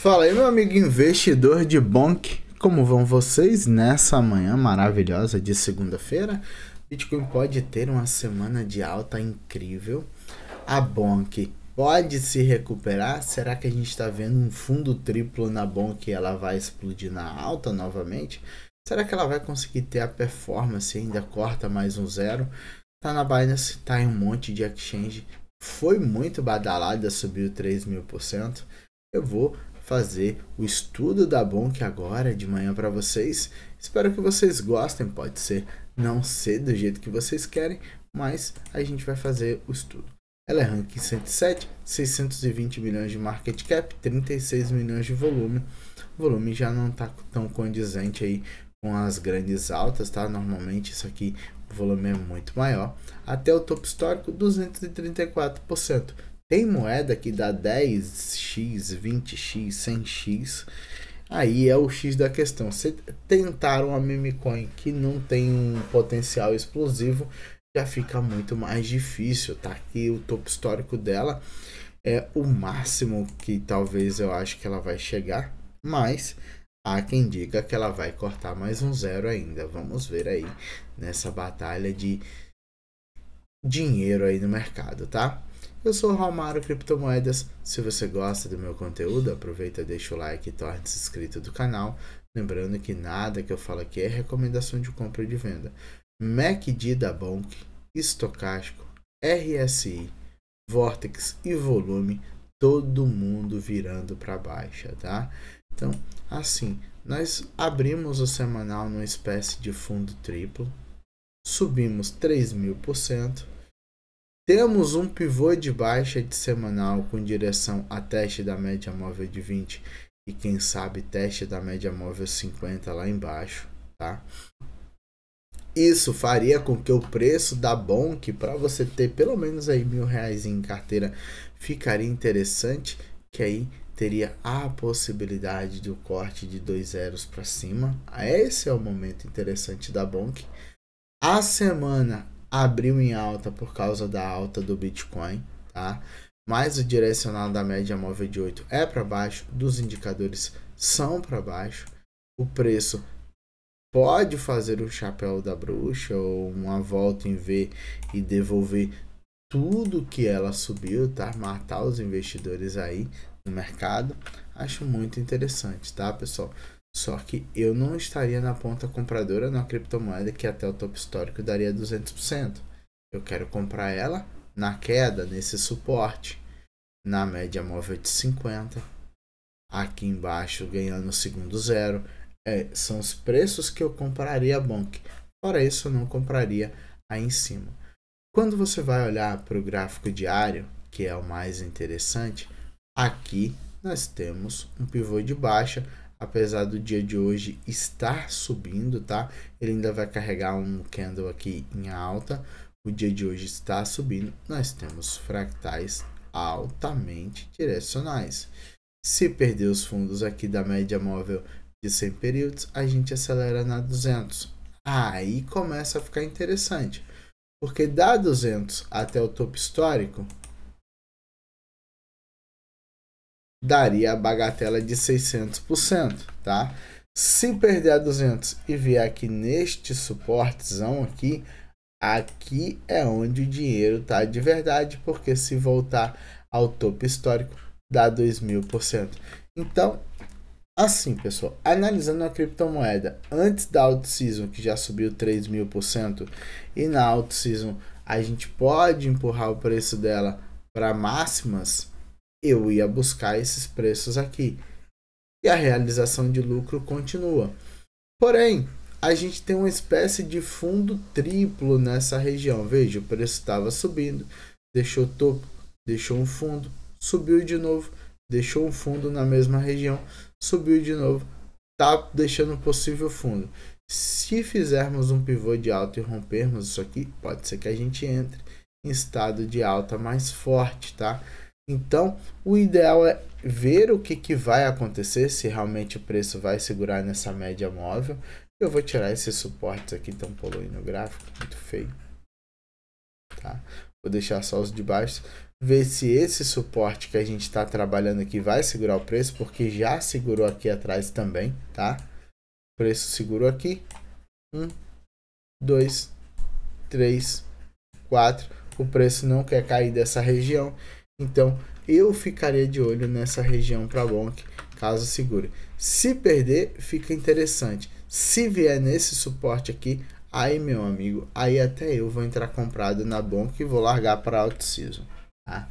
Fala aí, meu amigo investidor de Bonk. Como vão vocês nessa manhã maravilhosa de segunda-feira? Bitcoin pode ter uma semana de alta incrível. A Bonk pode se recuperar? Será que a gente está vendo um fundo triplo na Bonk e ela vai explodir na alta novamente? Será que ela vai conseguir ter a performance? Ainda corta mais um zero? Tá na Binance, tá em um monte de exchange. Foi muito badalada, subiu 3 mil por cento. Eu vou fazer o estudo da Bonk agora de manhã para vocês. Espero que vocês gostem, pode ser não ser do jeito que vocês querem, mas a gente vai fazer o estudo. Ela é ranking 107, 620 milhões de market cap, 36 milhões de volume. O volume já não está tão condizente aí com as grandes altas, tá? Normalmente isso aqui o volume é muito maior. Até o topo histórico, 234%. Tem moeda que dá 10x, 20x, 100x. Aí é o X da questão. Se tentaram a Mimicoin que não tem um potencial explosivo, já fica muito mais difícil. Tá aqui o topo histórico dela. É o máximo que talvez eu acho que ela vai chegar. Mas há quem diga que ela vai cortar mais um zero ainda. Vamos ver aí nessa batalha de dinheiro aí no mercado, tá? Eu sou o Criptomoedas. Se você gosta do meu conteúdo, aproveita, deixa o like e torne-se inscrito do canal. Lembrando que nada que eu falo aqui é recomendação de compra e de venda. MACD da Bonk, Estocástico, RSI, Vortex e Volume, todo mundo virando para baixa, tá? Então, assim, nós abrimos o semanal numa espécie de fundo triplo, subimos 3 mil por cento temos um pivô de baixa de semanal com direção a teste da média móvel de 20 e quem sabe teste da média móvel 50 lá embaixo, tá? Isso faria com que o preço da Bonk para você ter pelo menos aí mil reais em carteira ficaria interessante, que aí teria a possibilidade do corte de dois zeros para cima. Esse é o momento interessante da Bonk. A semana abriu em alta por causa da alta do Bitcoin, tá? Mas o direcional da média móvel de 8 é para baixo, dos indicadores são para baixo. O preço pode fazer o chapéu da bruxa ou uma volta em V e devolver tudo que ela subiu, tá? Matar os investidores aí no mercado. Acho muito interessante, tá, pessoal? Só que eu não estaria na ponta compradora na criptomoeda que até o topo histórico daria 200%. Eu quero comprar ela na queda, nesse suporte, na média móvel de 50, aqui embaixo ganhando o segundo zero. É, são os preços que eu compraria a Bonk. Fora isso, eu não compraria aí em cima. Quando você vai olhar para o gráfico diário, que é o mais interessante, aqui nós temos um pivô de baixa apesar do dia de hoje estar subindo, tá? Ele ainda vai carregar um candle aqui em alta. O dia de hoje está subindo. Nós temos fractais altamente direcionais. Se perder os fundos aqui da média móvel de 100 períodos, a gente acelera na 200. Aí começa a ficar interessante. Porque da 200 até o topo histórico, daria a bagatela de 600%, tá? Se perder a 200 e vier aqui neste suportezão aqui, aqui é onde o dinheiro tá de verdade, porque se voltar ao topo histórico, dá 2000%. Então, assim, pessoal, analisando a criptomoeda, antes da out season que já subiu 3000% e na out season a gente pode empurrar o preço dela para máximas eu ia buscar esses preços aqui. E a realização de lucro continua. Porém, a gente tem uma espécie de fundo triplo nessa região. Veja, o preço estava subindo, deixou topo, deixou um fundo, subiu de novo, deixou um fundo na mesma região, subiu de novo, tá deixando possível fundo. Se fizermos um pivô de alta e rompermos isso aqui, pode ser que a gente entre em estado de alta mais forte, tá? Então, o ideal é ver o que, que vai acontecer, se realmente o preço vai segurar nessa média móvel. Eu vou tirar esses suportes aqui, estão poluindo o gráfico, muito feio. Tá? Vou deixar só os de baixo. Ver se esse suporte que a gente está trabalhando aqui vai segurar o preço, porque já segurou aqui atrás também, tá? O preço segurou aqui. Um, dois, três, quatro. O preço não quer cair dessa região. Então, eu ficaria de olho nessa região para Bonk, caso segure. Se perder, fica interessante. Se vier nesse suporte aqui, aí meu amigo, aí até eu vou entrar comprado na Bonk e vou largar para alto season. Tá?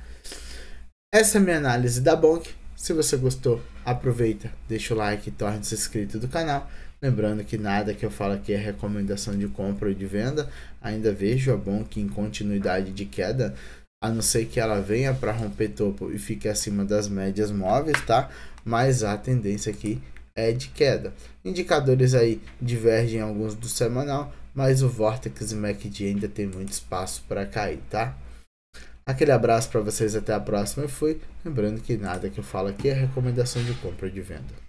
Essa é a minha análise da Bonk. Se você gostou, aproveita, deixa o like e torne-se inscrito do canal. Lembrando que nada que eu falo aqui é recomendação de compra ou de venda. Ainda vejo a Bonk em continuidade de queda a não ser que ela venha para romper topo e fique acima das médias móveis, tá? Mas a tendência aqui é de queda. Indicadores aí divergem alguns do semanal, mas o Vortex e MACD ainda tem muito espaço para cair, tá? Aquele abraço para vocês, até a próxima. Eu fui. Lembrando que nada que eu falo aqui é recomendação de compra e de venda.